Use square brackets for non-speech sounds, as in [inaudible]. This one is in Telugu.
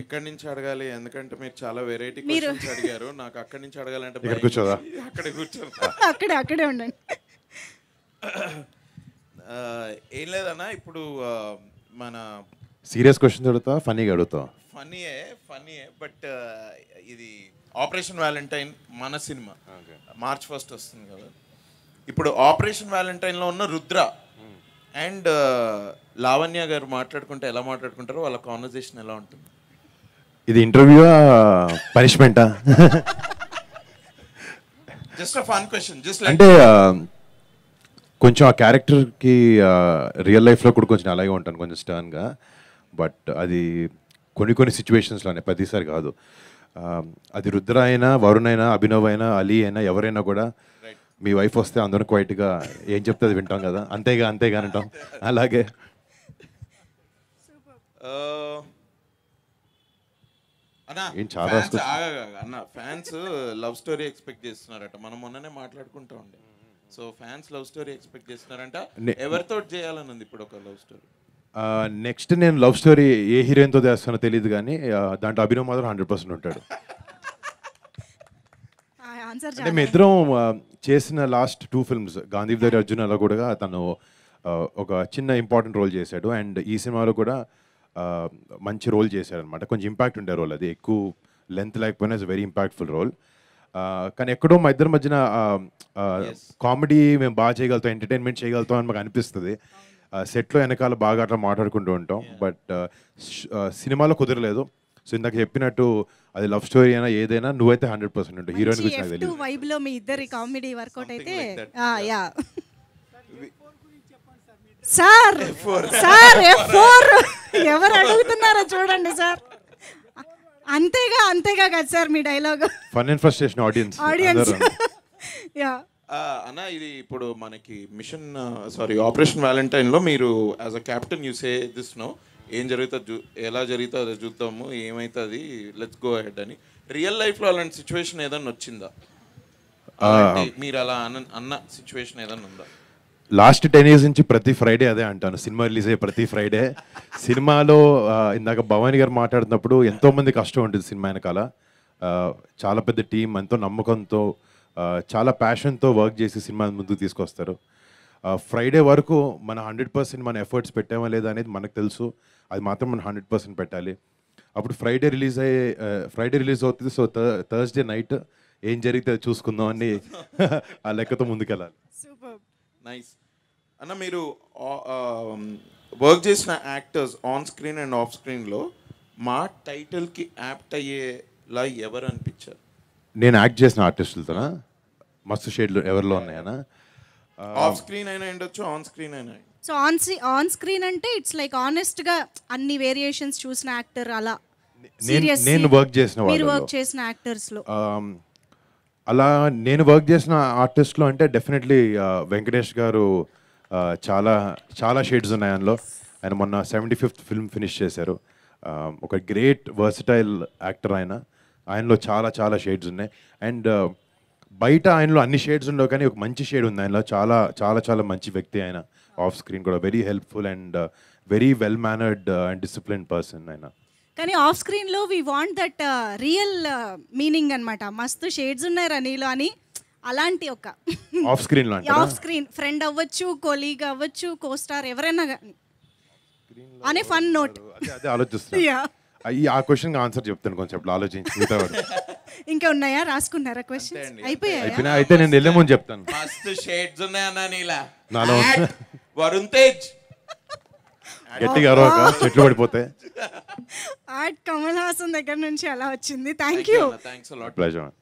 ఎక్కడి నుంచి అడగాలి ఎందుకంటే మీరు చాలా వెరైటీ అడిగారు నాకు అక్కడి నుంచి అడగాలంటే ఇక్కడ కూర్చోదా అక్కడ కూర్చోదా అక్కడ అక్కడే ఉండండి ఏం లేదన్నా ఇప్పుడు మన సీరియస్ క్వశ్చన్ అడుగుతా ఫన్నీగా అడుగుతా ఫనీయే ఫనీ బట్ ఇది ఆపరేషన్ వ్యాలంటైన్ మన సినిమా మార్చ్ ఫస్ట్ వస్తుంది కదా ఇప్పుడు ఆపరేషన్ వ్యాలంటైన్లో ఉన్న రుద్ర hmm. అండ్ లావణ్య గారు మాట్లాడుకుంటే ఎలా మాట్లాడుకుంటారో వాళ్ళ కాన్వర్జేషన్ ఎలా ఉంటుంది ఇది ఇంటర్వ్యూ పనిష్మెంటా జస్ట్ జస్ట్ అంటే కొంచెం ఆ క్యారెక్టర్కి రియల్ లైఫ్లో కూడా కొంచెం అలాగే ఉంటాను కొంచెం స్టర్న్గా బట్ అది కొన్ని కొన్ని సిచ్యువేషన్స్లోనే ప్రతిసారి కాదు అది రుద్ర అయినా వరుణ్ అయినా అభినవ్ అయినా అలీ అయినా ఎవరైనా కూడా మీ వైఫ్ వస్తే అందరం క్వైట్గా ఏం చెప్తే అది వింటాం కదా అంతేగా అంతేగా అంటాం అలాగే uh, అన్న ఫ్యాన్స్ లవ్ స్టోరీ ఎక్స్పెక్ట్ చేస్తున్నారట మనం మొన్ననే మాట్లాడుకుంటా ఉండే so fans love story expect చేస్తున్నారంట ఎవరితో చేయాలని ఉంది ఇప్పుడు ఒక లవ్ స్టోరీ నెక్స్ట్ నేను లవ్ స్టోరీ ఏ హీరోయిన్తో చేస్తానో తెలియదు కానీ దాంట్లో అభినవ్ మాత్రం హండ్రెడ్ పర్సెంట్ ఉంటాడు అంటే మీ ఇద్దరం చేసిన last two films Gandhi Arjun అలా కూడా తను ఒక చిన్న ఇంపార్టెంట్ రోల్ చేశాడు అండ్ ఈ సినిమాలో కూడా మంచి రోల్ చేశారనమాట కొంచెం ఇంపాక్ట్ ఉండే రోల్ అది ఎక్కువ లెంత్ లేకపోయినా ఇట్స్ వెరీ ఇంపాక్ట్ఫుల్ రోల్ కానీ ఎక్కడో మా ఇద్దరి మధ్యన కామెడీ మేము బాగా చేయగలుగుతాం ఎంటర్టైన్మెంట్ చేయగలుగుతాం అని మాకు అనిపిస్తుంది సెట్లో వెనకాల బాగా అట్లా మాట్లాడుకుంటూ ఉంటాం బట్ సినిమాలో కుదరలేదు సో ఇందాక చెప్పినట్టు అది లవ్ స్టోరీ అయినా ఏదైనా నువ్వైతే హండ్రెడ్ పర్సెంట్ ఉంటావు హీరోయిన్ గురించి వైబ్ లో మీ ఇద్దరి కామెడీ వర్కౌట్ అయితే yeah sir sir F four ఎవరు అడుగుతున్నారో చూడండి సార్ అంతేగా అంతేగా కదా సార్ మీ dialogue fun and frustration audience audience yeah అన్న ఇది ఇప్పుడు మనకి మిషన్ సారీ ఆపరేషన్ వ్యాలంటైన్లో మీరు as a captain you say this no ఏం జరుగుతుంది ఎలా జరుగుతుందో చూద్దాము ఏమవుతుంది లెట్స్ గో అహెడ్ అని రియల్ లైఫ్లో అలాంటి సిచ్యువేషన్ ఏదైనా వచ్చిందా మీరు అలా అన్న సిచ్యువేషన్ ఏదైనా ఉందా లాస్ట్ టెన్ ఇయర్స్ నుంచి ప్రతి ఫ్రైడే అదే అంటాను సినిమా రిలీజ్ అయ్యే ప్రతి ఫ్రైడే సినిమాలో ఇందాక భవానీ గారు మాట్లాడుతున్నప్పుడు ఎంతోమంది కష్టం ఉంటుంది సినిమా వెనకాల చాలా పెద్ద టీం ఎంతో నమ్మకంతో చాలా ప్యాషన్తో వర్క్ చేసి సినిమా ముందుకు తీసుకొస్తారు ఫ్రైడే వరకు మన హండ్రెడ్ పర్సెంట్ మన ఎఫర్ట్స్ పెట్టామా లేదా అనేది మనకు తెలుసు అది మాత్రం మనం హండ్రెడ్ పర్సెంట్ పెట్టాలి అప్పుడు ఫ్రైడే రిలీజ్ అయ్యే ఫ్రైడే రిలీజ్ అవుతుంది సో థర్స్డే నైట్ ఏం జరిగితే చూసుకుందాం అని [laughs] ఆ లెక్కతో ముందుకెళ్ళాలి సూపర్ నైస్ అన్న మీరు వర్క్ చేసిన actors on screen and off స్క్రీన్లో మా టైటిల్కి యాప్ట్ అయ్యేలా ఎవరు అనిపించారు నేను యాక్ట్ చేసిన ఆర్టిస్టులతోనా మస్తు షేడ్లు ఎవరిలో ఉన్నాయన్నా ఆఫ్ స్క్రీన్ అయినా ఉండొచ్చు ఆన్ స్క్రీన్ అయినా సో ఆన్ ఆన్ స్క్రీన్ అంటే ఇట్స్ లైక్ ఆనెస్ట్ గా అన్ని వేరియేషన్స్ చూసిన యాక్టర్ అలా నేను వర్క్ చేసిన మీరు వర్క్ చేసిన యాక్టర్స్ లో అలా నేను వర్క్ చేసిన ఆర్టిస్ట్లో అంటే డెఫినెట్లీ వెంకటేష్ గారు చాలా చాలా షేడ్స్ ఉన్నాయి అందులో ఆయన మొన్న సెవెంటీ ఫిఫ్త్ ఫిల్మ్ ఫినిష్ చేశారు ఒక గ్రేట్ వర్సిటైల్ యాక్టర్ ఆయన ఆయనలో చాలా చాలా షేడ్స్ ఉన్నాయి అండ్ బయట ఆయనలో అన్ని షేడ్స్ ఉండవు కానీ ఒక మంచి షేడ్ ఉంది ఆయనలో చాలా చాలా చాలా మంచి వ్యక్తి ఆయన ఆఫ్ స్క్రీన్ కూడా very helpful and very well mannered and discipline person ఆయన కానీ ఆఫ్ స్క్రీన్లో we want that real meaning అనమాట మస్తు షేడ్స్ ఉన్నాయి రా నీలో అని అలాంటి ఒక off screen off screen friend అవ్వచ్చు కొలీగ్ అవ్వచ్చు కోస్టార్ ఎవరైనా కానీ అనే ఫన్ నోట్ అదే ఆలోచిస్తున్నా [laughs] ఆ క్వశ్చన్ ఆన్సర్ చెప్తాను కొంచెం ఆలోచించి ఇంకా ఉన్నాయా రాసుకున్నారా క్వశ్చన్ అయిపోయాయి అయితే నేను వెళ్ళే ముందు చెప్తాను మస్తు షేడ్స్ ఉన్నాయన్నా నీలా నాలో వరుణ్ తేజ్ గట్టిగా అరవక చెట్లు పడిపోతే ఆర్ట్ కమల్ హాసన్ దగ్గర నుంచి అలా వచ్చింది థ్యాంక్ యూ థ్యాంక్స్ ప్లెజర్